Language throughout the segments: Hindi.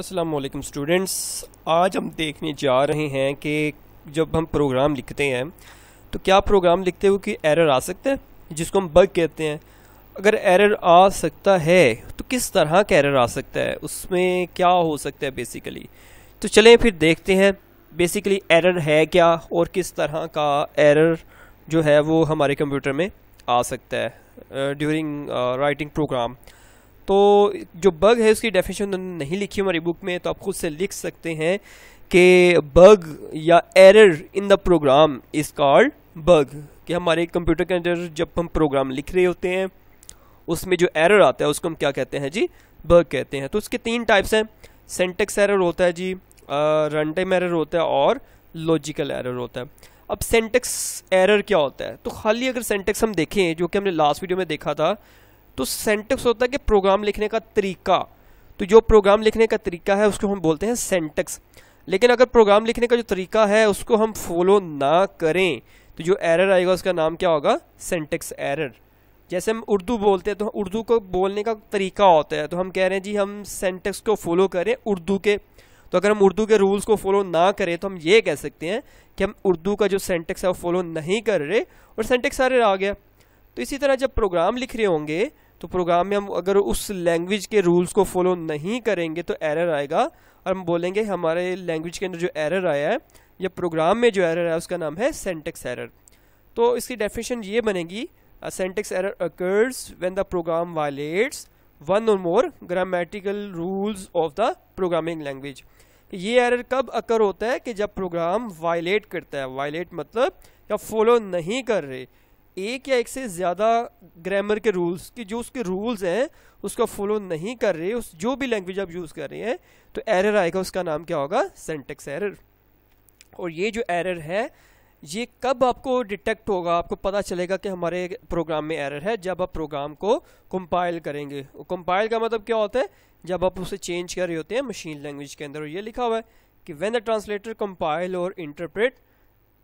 अस्सलाम वालेकुम स्टूडेंट्स आज हम देखने जा रहे हैं कि जब हम प्रोग्राम लिखते हैं तो क्या प्रोग्राम लिखते हुए कि एरर आ सकता है जिसको हम बग कहते हैं अगर एरर आ सकता है तो किस तरह का एरर आ सकता है उसमें क्या हो सकता है बेसिकली तो चलें फिर देखते हैं बेसिकली एरर है क्या और किस तरह का एरर जो है वो हमारे कंप्यूटर में आ सकता है ड्यूरिंग राइटिंग प्रोग्राम तो जो बग है उसकी डेफिनेशन उन्होंने नहीं लिखी हमारी बुक में तो आप खुद से लिख सकते हैं कि बग या error in the program is called bug कि हमारे कंप्यूटर के अंदर जब हम प्रोग्राम लिख रहे होते हैं उसमें जो एरर आता है उसको हम क्या कहते हैं जी बग कहते हैं तो उसके तीन टाइप्स हैं सेंटेक्स एरर होता है जी रन टाइम एरर होता है और लॉजिकल एरर होता है अब सेंटेक्स एरर क्या होता है तो खाली अगर सेंटेक्स हम देखें जो कि हमने लास्ट वीडियो में देखा था तो सेंटेक्स होता है कि प्रोग्राम लिखने का तरीका तो जो प्रोग्राम लिखने का तरीका है उसको हम बोलते हैं सेंटेक्स लेकिन अगर प्रोग्राम लिखने का जो तरीका है उसको हम फॉलो ना करें तो जो एरर आएगा उसका नाम क्या होगा सेंटेक्स एरर जैसे हम उर्दू बोलते हैं तो उर्दू को बोलने का तरीका होता है तो हम कह रहे हैं जी हम सेंटेक्स को फॉलो करें उर्दू के तो अगर हम उर्दू के रूल्स को फॉलो ना करें तो हम ये कह सकते हैं कि हम उर्दू का जो सेंटेक्स है वो फॉलो नहीं कर रहे और सेंटेक्स एरर आ गया तो इसी तरह जब प्रोग्राम लिख रहे होंगे तो प्रोग्राम में हम अगर उस लैंग्वेज के रूल्स को फॉलो नहीं करेंगे तो एरर आएगा और हम बोलेंगे हमारे लैंग्वेज के अंदर जो एरर आया है या प्रोग्राम में जो एरर है उसका नाम है सेंटेक्स एरर तो इसकी डेफिनेशन ये बनेगी syntax error occurs when the program violates one or more grammatical rules of the programming language ये एरर कब अकर होता है कि जब प्रोग्राम वायलेट करता है वायलेट मतलब या फॉलो नहीं कर रहे एक या एक से ज़्यादा ग्रामर के रूल्स कि जो उसके रूल्स हैं उसका फॉलो नहीं कर रहे उस जो भी लैंग्वेज आप यूज़ कर रहे हैं तो एरर आएगा उसका नाम क्या होगा सेंटेक्स एरर और ये जो एरर है ये कब आपको डिटेक्ट होगा आपको पता चलेगा कि हमारे प्रोग्राम में एरर है जब आप प्रोग्राम को कंपाइल करेंगे कंपाइल का मतलब क्या होता है जब आप उसे चेंज कर रहे होते हैं मशीन लैंग्वेज के अंदर और ये लिखा हुआ है कि when the translator compile or interpret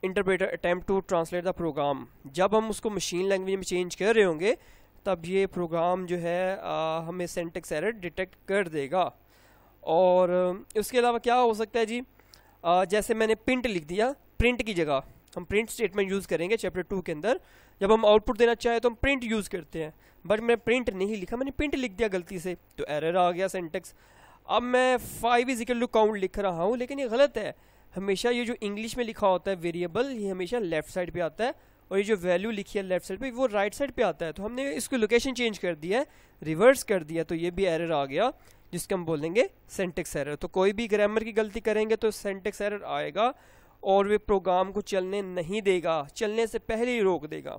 interpreter attempt to translate the program जब हम उसको मशीन लैंग्वेज में चेंज कर रहे होंगे तब ये प्रोग्राम जो है आ, हमें सेंटेक्स एरर डिटेक्ट कर देगा और इसके अलावा क्या हो सकता है जी आ, जैसे मैंने प्रिंट लिख दिया प्रिंट की जगह हम प्रिंट स्टेटमेंट यूज़ करेंगे चैप्टर टू के अंदर जब हम आउटपुट देना चाहें तो हम प्रिंट यूज़ करते हैं बट मैंने प्रिंट नहीं लिखा मैंने प्रिंट लिख दिया गलती से तो एरर आ गया सेंटेक्स अब मैं फाइव इजिकल टू काउंट लिख रहा हूँ लेकिन ये गलत है हमेशा ये जो इंग्लिश में लिखा होता है वेरिएबल ये हमेशा लेफ्ट साइड पे आता है और ये जो वैल्यू लिखी है लेफ्ट साइड पे वो राइट साइड पे आता है तो हमने इसको लोकेशन चेंज कर दिया है रिवर्स कर दिया तो ये भी एरर आ गया जिसके हम बोलेंगे सेंटेक्स एरर तो कोई भी ग्रामर की गलती करेंगे तो सेंटेक्स एरर आएगा और वे प्रोग्राम को चलने नहीं देगा चलने से पहले ही रोक देगा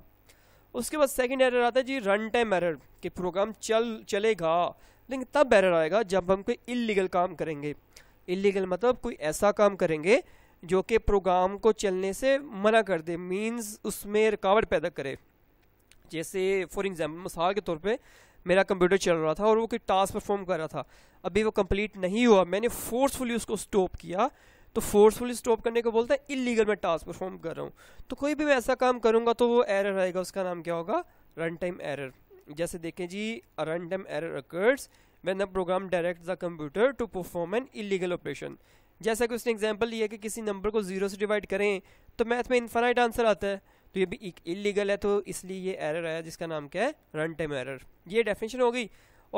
उसके बाद सेकेंड एरर आता है जी रन टाइम एरर कि प्रोग्राम चल चलेगा लेकिन तब एरर आएगा जब हम कोई इलीगल काम करेंगे इलीगल मतलब कोई ऐसा काम करेंगे जो कि प्रोग्राम को चलने से मना कर दे मीन्स उसमें रुकावट पैदा करे जैसे फॉर एग्ज़ाम्पल मिसाल के तौर पे मेरा कंप्यूटर चल रहा था और वो कोई टास्क परफॉर्म कर रहा था अभी वो कंप्लीट नहीं हुआ मैंने फोर्सफुली उसको स्टॉप किया तो फोर्सफुली स्टॉप करने को बोलता है इलीगल मैं टास्क परफॉर्म कर रहा हूँ तो कोई भी मैं ऐसा काम करूँगा तो वो एरर आएगा उसका नाम क्या होगा रन टाइम एरर जैसे देखें जी run time error occurs when a program direct the computer to perform an illegal operation जैसा कि उसने एग्जाम्पल लिया कि किसी नंबर को ज़ीरो से डिवाइड करें तो मैथ में इन्फाइट आंसर आता है तो ये भी इलीगल है तो इसलिए ये एरर आया जिसका नाम क्या है रन टाइम एरर ये डेफिनेशन हो गई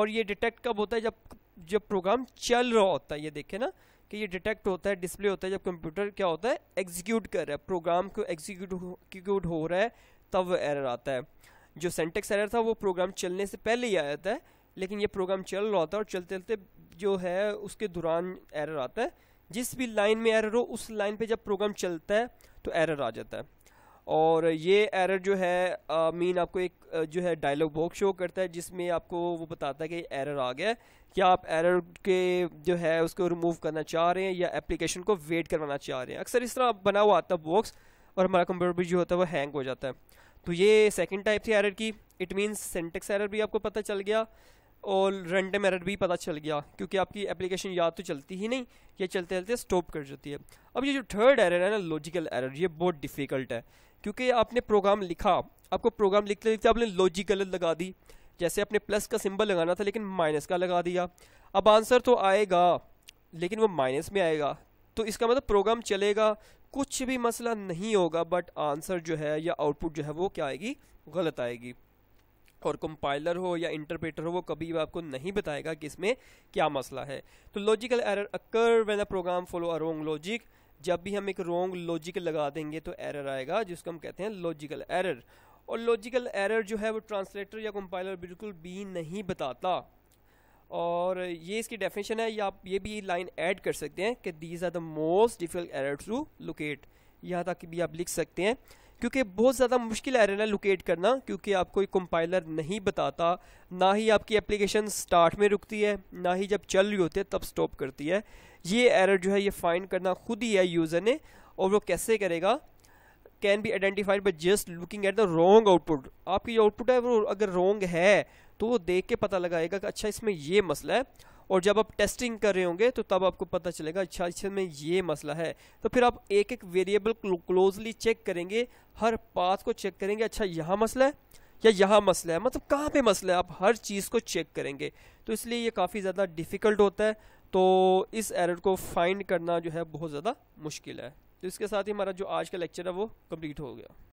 और ये डिटेक्ट कब होता है जब जब प्रोग्राम चल रहा होता है ये देखें ना कि ये डिटेक्ट होता है डिस्प्ले होता है जब कंप्यूटर क्या होता है एग्जीक्यूट कर रहा है प्रोग्राम को एग्जीक्यूट हो रहा है तब वो एरर आता है जो सेंटेक्स एरर था वो प्रोग्राम चलने से पहले ही आया था लेकिन ये प्रोग्राम चल रहा होता है और चलते चलते जो है उसके दौरान एरर आता है जिस भी लाइन में एरर हो उस लाइन पे जब प्रोग्राम चलता है तो एरर आ जाता है और ये एरर जो है मीन आपको एक जो है डायलॉग बॉक्स शो करता है जिसमें आपको वो बताता है कि एरर आ गया क्या आप एरर के जो है उसको रिमूव करना चाह रहे हैं या एप्लीकेशन को वेट करवाना चाह रहे हैं अक्सर इस तरह बना हुआ आता है बॉक्स और हमारा कंप्यूटर भी जो होता है वो हैंग हो जाता है तो ये सेकेंड टाइप थी एरर की इट मीन्स सेंटेक्स एरर भी आपको पता चल गया और रेंडम एरर भी पता चल गया क्योंकि आपकी एप्लीकेशन या तो चलती ही नहीं या चलते चलते स्टॉप कर जाती है अब ये जो थर्ड एरर है ना लॉजिकल एरर ये बहुत डिफ़िकल्ट है क्योंकि आपने प्रोग्राम लिखा आपको प्रोग्राम लिखते लिखते आपने लॉजिकल लगा दी जैसे आपने प्लस का सिंबल लगाना था लेकिन माइनस का लगा दिया अब आंसर तो आएगा लेकिन वो माइनस में आएगा तो इसका मतलब प्रोग्राम चलेगा कुछ भी मसला नहीं होगा बट आंसर जो है या आउटपुट जो है वो क्या आएगी गलत आएगी और कंपाइलर हो या इंटरप्रेटर हो वो कभी भी आपको नहीं बताएगा कि इसमें क्या मसला है तो logical error occur when a program follow a wrong logic जब भी हम एक रोंग लॉजिक लगा देंगे तो एरर आएगा जिसको हम कहते हैं लॉजिकल एरर और लॉजिकल एरर जो है वो ट्रांसलेटर या कंपाइलर बिल्कुल भी नहीं बताता और ये इसकी डेफिनेशन है या आप ये भी लाइन ऐड कर सकते हैं कि these are the most difficult error to locate यहाँ तक भी आप लिख सकते हैं क्योंकि बहुत ज़्यादा मुश्किल एरर है लोकेट करना क्योंकि आपको एक कंपाइलर नहीं बताता ना ही आपकी एप्लीकेशन स्टार्ट में रुकती है ना ही जब चल रही होती है तब स्टॉप करती है ये एरर जो है ये फाइंड करना खुद ही है यूज़र ने और वो कैसे करेगा can be identified but just looking at the wrong output आपकी जो आउटपुट है वो अगर रोंग है तो वो देख के पता लगाएगा कि अच्छा इसमें ये मसला है और जब आप टेस्टिंग कर रहे होंगे तो तब आपको पता चलेगा अच्छा इसमें ये मसला है तो फिर आप एक एक वेरिएबल क्लोजली चेक करेंगे हर पाथ को चेक करेंगे अच्छा यहाँ मसला है या यहाँ मसला है मतलब कहाँ पे मसला है आप हर चीज़ को चेक करेंगे तो इसलिए ये काफ़ी ज़्यादा डिफ़िकल्ट होता है तो इस एरर को फाइंड करना जो है बहुत ज़्यादा मुश्किल है तो इसके साथ ही हमारा जो आज का लेक्चर है वो कम्प्लीट हो गया